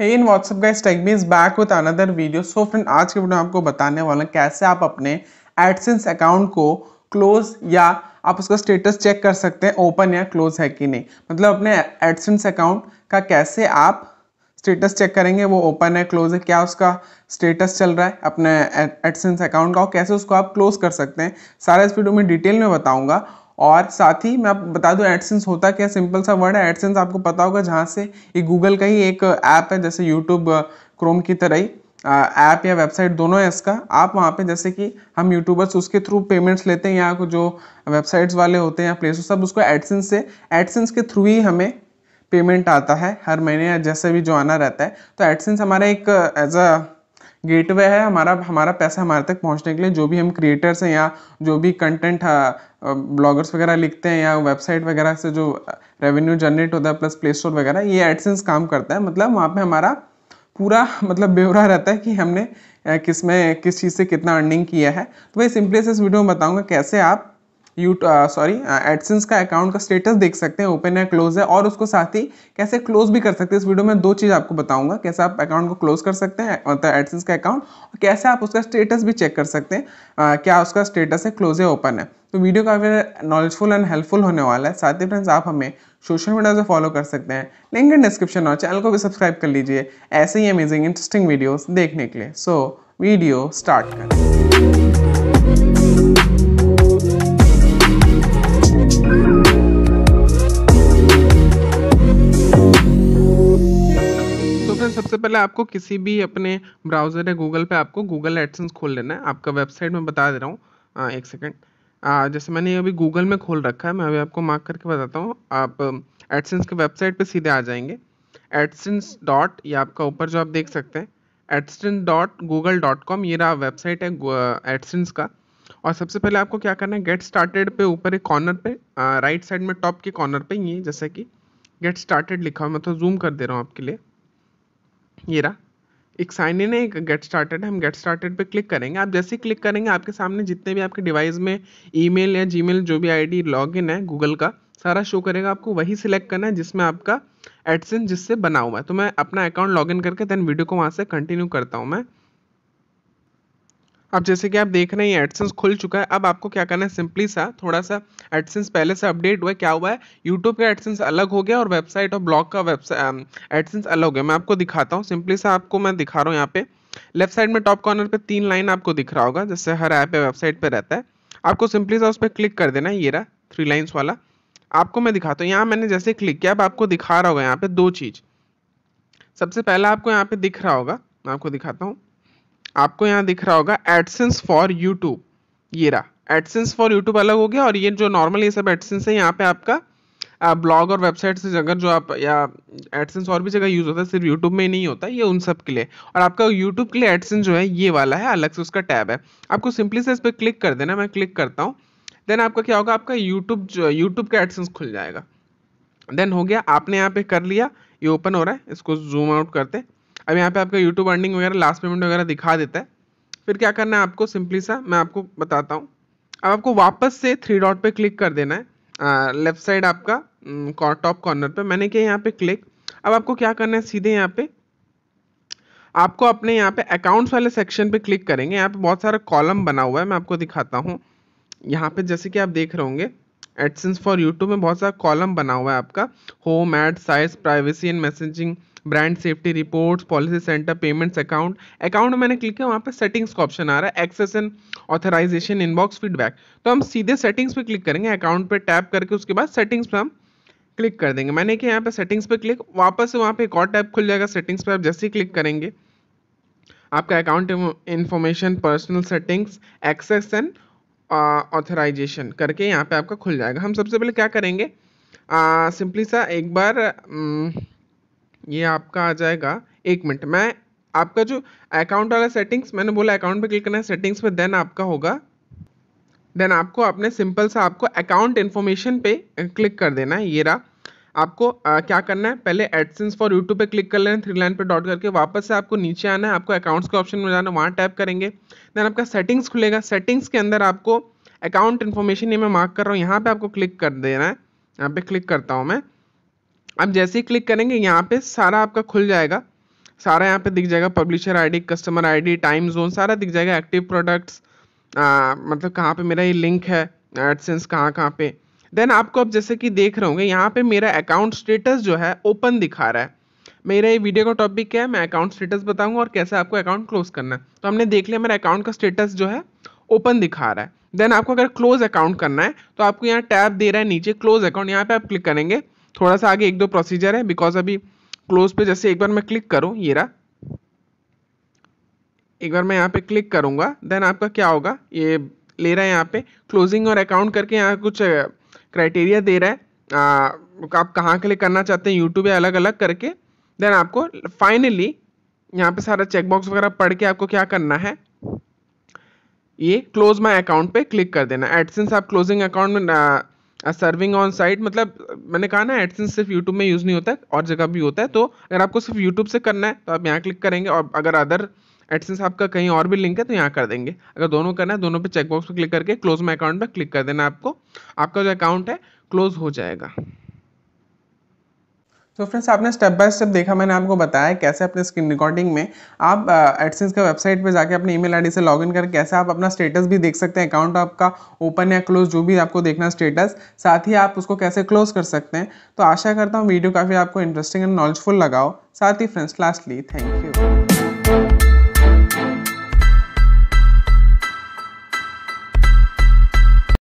hey in what's up guys tech me is back with another video so friend आज के video में आपको बताने वाला कैसे आप अपने एडसेंस अकाउंट को क्लोज या आप उसका स्टेटस चेक कर सकते हैं ओपन या क्लोज है कि नहीं मतलब अपने एडसेंस अकाउंट का कैसे आप स्टेटस चेक करेंगे वो ओपन है क्लोज है क्या उसका स्टेटस चल रहा है अपने एडसेंस अकाउंट का और कैसे उसको आप क्लोज कर सकते हैं सारा इस वीडियो में डिटेल में बताऊंगा और साथ ही मैं आप बता दूं एडसेंस होता क्या सिंपल सा वर्ड है एडसेंस आपको पता होगा जहाँ से ये गूगल का ही एक ऐप है जैसे यूट्यूब क्रोम की तरह ही ऐप या वेबसाइट दोनों है इसका आप वहाँ पे जैसे कि हम यूट्यूबर्स उसके थ्रू पेमेंट्स लेते हैं या जो वेबसाइट्स वाले होते हैं या प्लेस सब उसको एडसेंस से एडसेंस के थ्रू ही हमें पेमेंट आता है हर महीने या जैसे भी जो आना रहता है तो एडसेंस हमारा एक एज अ गेटवे है हमारा हमारा पैसा हमारे तक पहुंचने के लिए जो भी हम क्रिएटर्स हैं या जो भी कंटेंट ब्लॉगर्स हाँ, वगैरह लिखते हैं या वेबसाइट वगैरह से जो रेवेन्यू जनरेट होता है प्लस प्ले स्टोर वगैरह ये एडसेंस काम करता है मतलब वहाँ पे हमारा पूरा मतलब ब्यौरा रहता है कि हमने किस में किस चीज़ से कितना अर्निंग किया है तो वही सिंपली से इस वीडियो में बताऊँगा कैसे आप यू सॉरी एडसेंस का अकाउंट का स्टेटस देख सकते हैं ओपन है क्लोज है और उसको साथ ही कैसे क्लोज भी कर सकते हैं इस वीडियो में दो चीज़ आपको बताऊंगा कैसे आप अकाउंट को क्लोज कर सकते हैं मतलब एडसेंस का अकाउंट और कैसे आप उसका स्टेटस भी चेक कर सकते हैं uh, क्या उसका स्टेटस है क्लोज है ओपन है तो वीडियो काफ़ी नॉलेजफुल एंड हेल्पफुल होने वाला है साथ ही फ्रेंड्स आप हमें सोशल मीडिया से फॉलो कर सकते हैं लिंक इन डिस्क्रिप्शन और चैनल को भी सब्सक्राइब कर लीजिए ऐसे ही अमेजिंग इंटरेस्टिंग वीडियोज़ देखने के लिए सो वीडियो स्टार्ट करें पहले आपको किसी भी अपने ब्राउज़र है गूगल पे आपको गूगल एडसेंस खोल लेना है आपका वेबसाइट में बता दे रहा हूँ एक सेकेंड जैसे मैंने अभी गूगल में खोल रखा है मैं अभी आपको मार्क करके बताता हूँ आप एडसेंस के वेबसाइट पे सीधे आ जाएंगे एडसेंस डॉट ये आपका ऊपर जो आप देख सकते हैं AdSense dot Google dot com ये रहा वेबसाइट है एडसेंस का और सबसे पहले आपको क्या करना है गेट स्टार्टेड पे ऊपर एक कॉर्नर पे राइट साइड में टॉप के कॉर्नर पे ये जैसे कि गेट स्टार्टेड लिखा हुआ मैं तो जूम कर दे रहा हूँ आपके लिए ये रहा एक साइन इन है एक गेट स्टार्टेड हम गेट स्टार्टेड पे क्लिक करेंगे आप जैसे ही क्लिक करेंगे आपके सामने जितने भी आपके डिवाइस में ईमेल या जीमेल जो भी आईडी लॉगिन है गूगल का सारा शो करेगा आपको वही सिलेक्ट करना है जिसमें आपका एडसेंस जिससे बना हुआ है तो मैं अपना अकाउंट लॉगिन करके देन वीडियो को वहाँ से कंटिन्यू करता हूँ मैं अब जैसे कि आप देख रहे हैं एडसेंस खुल चुका है अब आपको क्या करना है सिंपली सा थोड़ा सा एडसेंस पहले से अपडेट हुआ क्या हुआ है यूट्यूब का एडसेंस अलग हो गया और वेबसाइट और ब्लॉग का वेबसाइट एडसेंस अलग हो गया मैं आपको दिखाता हूँ सिंपली सा आपको मैं दिखा रहा हूँ यहाँ पे लेफ्ट साइड में टॉप कॉर्नर पर तीन लाइन आपको दिख रहा होगा जैसे हर ऐप या वेबसाइट पर रहता है आपको सिंपली सा उस पर क्लिक कर देना है ये रहा थ्री लाइन्स वाला आपको मैं दिखाता हूँ यहाँ मैंने जैसे क्लिक किया अब आपको दिखा रहा होगा यहाँ पे दो चीज़ सबसे पहला आपको यहाँ पे दिख रहा होगा मैं आपको दिखाता हूँ आपको यहाँ दिख रहा होगा एडसेंस फॉर यूट्यूब ये रहा एडसेंस फॉर यूट्यूब अलग हो गया और ये जो नॉर्मल ये सब एडसेंस है यहाँ पे आपका ब्लॉग और वेबसाइट से जगह जो आप या एडसेंस और भी जगह यूज़ होता है सिर्फ यूट्यूब में नहीं होता ये उन सब के लिए और आपका यूट्यूब के लिए एडसेंस जो है ये वाला है अलग से उसका टैब है आपको सिंपली से इस पर क्लिक कर देना मैं क्लिक करता हूँ देन आपका क्या होगा आपका यूट्यूब यूट्यूब का एडसेंस खुल जाएगा देन हो गया आपने यहाँ पे कर लिया ये ओपन हो रहा है इसको जूम आउट करते अब यहाँ पे आपका यूट्यूब अर्निंग वगैरह लास्ट पेमेंट वगैरह दिखा देता है फिर क्या करना है आपको सिंपली सा मैं आपको बताता हूँ अब आपको वापस से थ्री डॉट पे क्लिक कर देना है लेफ्ट साइड आपका टॉप कॉर्नर पे मैंने किया यहाँ पे क्लिक अब आपको क्या करना है सीधे यहाँ पे आपको अपने यहाँ पे अकाउंट्स वाले सेक्शन पे क्लिक करेंगे यहाँ पे बहुत सारा कॉलम बना हुआ है मैं आपको दिखाता हूँ यहाँ पे जैसे कि आप देख रहे होंगे एडसेंस फॉर यूट्यूब में बहुत सारा कॉलम बना हुआ है आपका होम एड साइज privacy and messaging brand safety reports policy centre payments account account मैंने क्लिक किया वहाँ पे सेटिंग्स का ऑप्शन आ रहा है access and authorisation inbox feedback तो हम सीधे सेटिंग्स पे क्लिक करेंगे अकाउंट पे टैप करके उसके बाद सेटिंग्स पे हम क्लिक कर देंगे मैंने कि यहाँ पे सेटिंग्स पे क्लिक वापस से वहाँ पे एक और टैप खुल जाएगा सेटिंग्स पे आप जैसे ही क्लिक करेंगे आपका account information personal settings access and authorisation करके यहाँ पे आपका खुल जाएगा हम सबसे पहले क्या करेंगे सिंपली सा एक बार ये आपका आ जाएगा एक मिनट मैं आपका जो अकाउंट वाला सेटिंग्स मैंने बोला अकाउंट पे क्लिक करना है सेटिंग्स पे देन आपका होगा देन आपको अपने सिंपल सा आपको अकाउंट इन्फॉर्मेशन पे क्लिक कर देना है ये रहा आपको आ, क्या करना है पहले एडसेंस फॉर यूट्यूब पे क्लिक कर लेना थ्री लाइन पे डॉट करके वापस से आपको नीचे आना है आपको अकाउंट्स के ऑप्शन में जाना वहाँ टैप करेंगे देन आपका सेटिंग्स खुलेगा सेटिंग्स के अंदर आपको अकाउंट इन्फॉर्मेशन ये मैं मार्क कर रहा हूँ यहाँ पर आपको क्लिक कर देना है यहाँ पर क्लिक करता हूँ मैं आप जैसे ही क्लिक करेंगे यहाँ पर सारा आपका खुल जाएगा सारा यहाँ पर दिख जाएगा publisher ID customer ID time zone सारा दिख जाएगा एक्टिव प्रोडक्ट्स मतलब कहाँ पर मेरा ये लिंक है एडसेंस कहाँ कहाँ पर देन आपको अब जैसे कि देख रहे होंगे यहाँ पे मेरा अकाउंट स्टेटस जो है ओपन दिखा रहा है मेरा ये वीडियो का टॉपिक क्या है मैं अकाउंट स्टेटस बताऊंगा और कैसे आपको अकाउंट क्लोज करना है तो हमने देख लिया मेरा अकाउंट का स्टेटस जो है ओपन दिखा रहा है देन आपको अगर क्लोज अकाउंट करना है तो आपको यहाँ टैब दे रहा है नीचे क्लोज अकाउंट यहाँ पे आप क्लिक करेंगे थोड़ा सा आगे एक दो प्रोसीजर है बिकॉज अभी क्लोज पे जैसे एक बार मैं क्लिक करूँ ये रहा एक बार मैं यहाँ पे क्लिक करूंगा देन आपका क्या होगा ये ले रहा है यहाँ पे क्लोजिंग और अकाउंट करके यहाँ कुछ क्राइटेरिया दे रहा है आ, आप कहाँ के लिए करना चाहते हैं यूट्यूब या अलग अलग करके देन आपको फाइनली यहाँ पे सारा चेकबॉक्स वगैरह पढ़ के आपको क्या करना है ये क्लोज माई अकाउंट पे क्लिक कर देना एडसेंस आप क्लोजिंग अकाउंट में सर्विंग ऑन साइट मतलब मैंने कहा ना एडसेंस सिर्फ यूट्यूब में यूज़ नहीं होता है और जगह भी होता है तो अगर आपको सिर्फ यूट्यूब से करना है तो आप यहाँ क्लिक करेंगे और अगर अदर एडसेंस आपका कहीं और भी लिंक है तो यहाँ कर देंगे अगर दोनों करना है दोनों पे चेकबॉक्स पर क्लिक करके क्लोज माई अकाउंट पर क्लिक कर देना आपको आपका जो अकाउंट है क्लोज हो जाएगा तो फ्रेंड्स आपने स्टेप बाय स्टेप देखा मैंने आपको बताया कैसे अपने स्क्रीन रिकॉर्डिंग में आप एडसेंस का वेबसाइट पे जाके अपने ईमेल आईडी से लॉगिन करके कैसे आप अपना स्टेटस भी देख सकते हैं अकाउंट आपका ओपन या क्लोज जो भी आपको देखना स्टेटस साथ ही आप उसको कैसे क्लोज कर सकते हैं तो आशा करता हूँ वीडियो काफ़ी आपको इंटरेस्टिंग एंड नॉलेजफुल लगाओ साथ ही फ्रेंड्स लास्टली थैंक यू